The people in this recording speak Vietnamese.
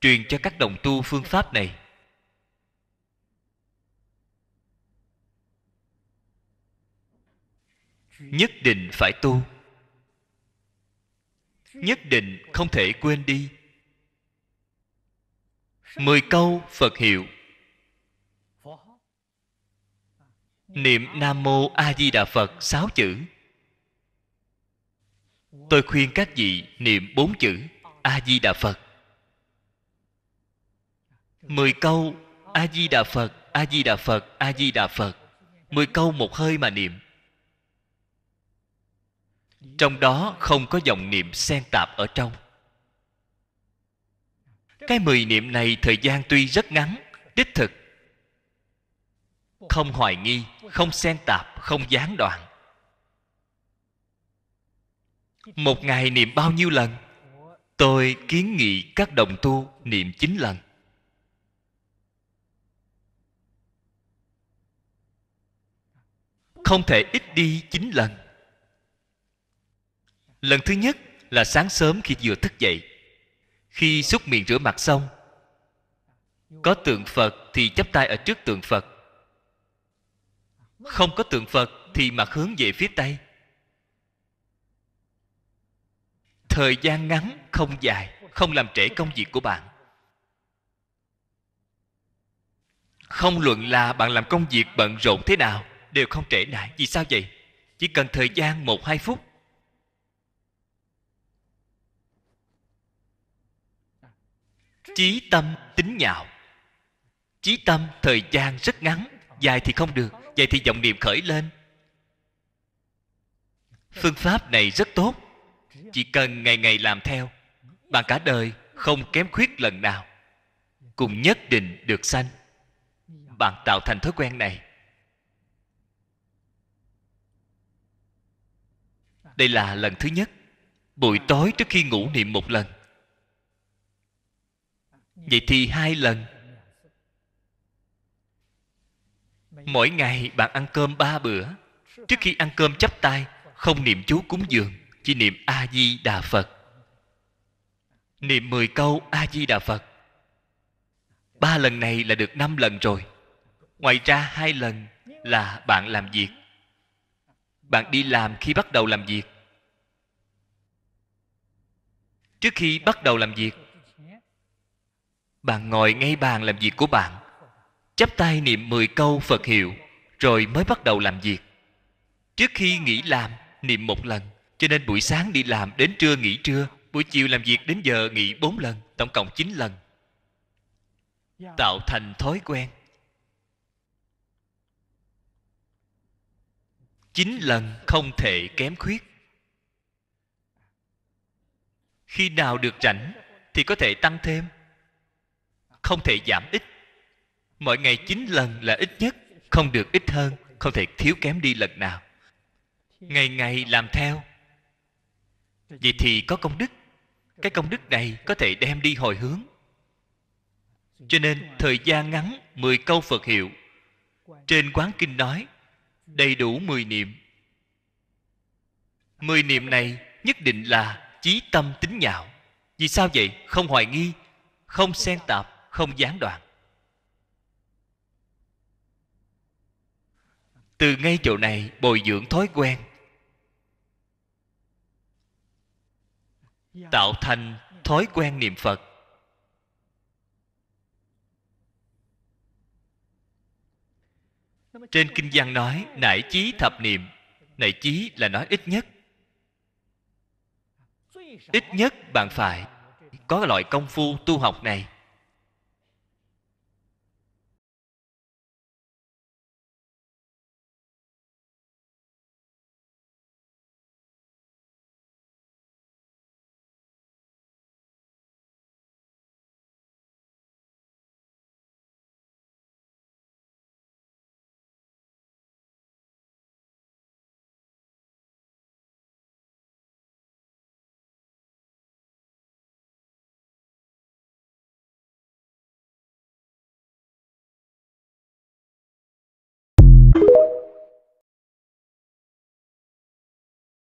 truyền cho các đồng tu phương pháp này nhất định phải tu nhất định không thể quên đi mười câu phật hiệu niệm nam mô a di đà phật sáu chữ tôi khuyên các vị niệm bốn chữ a di đà phật mười câu a di đà phật a di đà phật a di đà phật mười câu một hơi mà niệm trong đó không có dòng niệm xen tạp ở trong cái mười niệm này thời gian tuy rất ngắn đích thực không hoài nghi không xen tạp không gián đoạn một ngày niệm bao nhiêu lần tôi kiến nghị các đồng tu niệm chín lần không thể ít đi chín lần lần thứ nhất là sáng sớm khi vừa thức dậy khi xúc miệng rửa mặt xong có tượng phật thì chắp tay ở trước tượng phật không có tượng phật thì mặt hướng về phía tây thời gian ngắn không dài không làm trễ công việc của bạn không luận là bạn làm công việc bận rộn thế nào đều không trễ nải vì sao vậy chỉ cần thời gian một hai phút chí tâm tính nhạo chí tâm thời gian rất ngắn dài thì không được vậy thì vọng niệm khởi lên phương pháp này rất tốt chỉ cần ngày ngày làm theo bạn cả đời không kém khuyết lần nào cùng nhất định được sanh bạn tạo thành thói quen này đây là lần thứ nhất buổi tối trước khi ngủ niệm một lần vậy thì hai lần mỗi ngày bạn ăn cơm ba bữa trước khi ăn cơm chắp tay không niệm chú cúng dường chỉ niệm a di đà phật niệm 10 câu a di đà phật ba lần này là được năm lần rồi ngoài ra hai lần là bạn làm việc bạn đi làm khi bắt đầu làm việc trước khi bắt đầu làm việc bạn ngồi ngay bàn làm việc của bạn chắp tay niệm 10 câu phật hiệu rồi mới bắt đầu làm việc trước khi nghỉ làm niệm một lần cho nên buổi sáng đi làm đến trưa nghỉ trưa buổi chiều làm việc đến giờ nghỉ 4 lần tổng cộng 9 lần tạo thành thói quen chín lần không thể kém khuyết khi nào được rảnh thì có thể tăng thêm không thể giảm ít mỗi ngày chín lần là ít nhất không được ít hơn không thể thiếu kém đi lần nào ngày ngày làm theo vậy thì có công đức cái công đức này có thể đem đi hồi hướng cho nên thời gian ngắn mười câu Phật hiệu Trên quán kinh nói đầy đủ mười niệm mười niệm này nhất định là chí tâm tính nhạo vì sao vậy không hoài nghi không xen tạp không gián đoạn từ ngay chỗ này bồi dưỡng thói quen tạo thành thói quen niệm phật trên kinh văn nói nải chí thập niệm nải chí là nói ít nhất ít nhất bạn phải có loại công phu tu học này